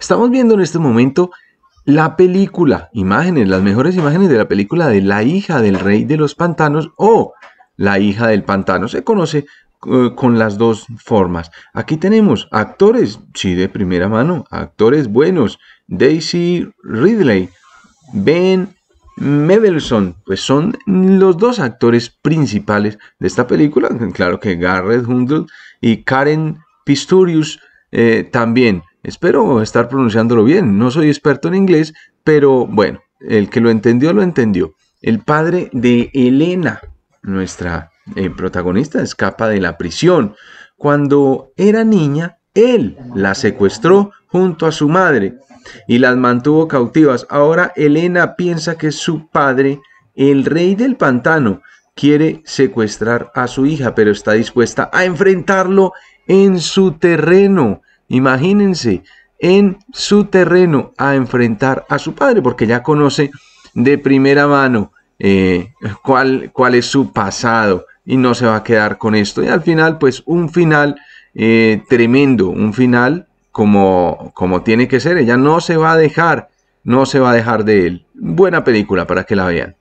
Estamos viendo en este momento la película, imágenes, las mejores imágenes de la película de La hija del rey de los pantanos o La hija del pantano. Se conoce eh, con las dos formas. Aquí tenemos actores, sí, de primera mano, actores buenos. Daisy Ridley, Ben Medelson, pues son los dos actores principales de esta película. Claro que Garrett Hundle y Karen Pistorius eh, también. Espero estar pronunciándolo bien. No soy experto en inglés, pero bueno, el que lo entendió, lo entendió. El padre de Elena, nuestra eh, protagonista, escapa de la prisión. Cuando era niña, él la secuestró junto a su madre y las mantuvo cautivas. Ahora Elena piensa que su padre, el rey del pantano, quiere secuestrar a su hija, pero está dispuesta a enfrentarlo en su terreno. Imagínense en su terreno a enfrentar a su padre, porque ya conoce de primera mano eh, cuál, cuál es su pasado y no se va a quedar con esto. Y al final, pues un final eh, tremendo, un final como, como tiene que ser. Ella no se va a dejar, no se va a dejar de él. Buena película para que la vean.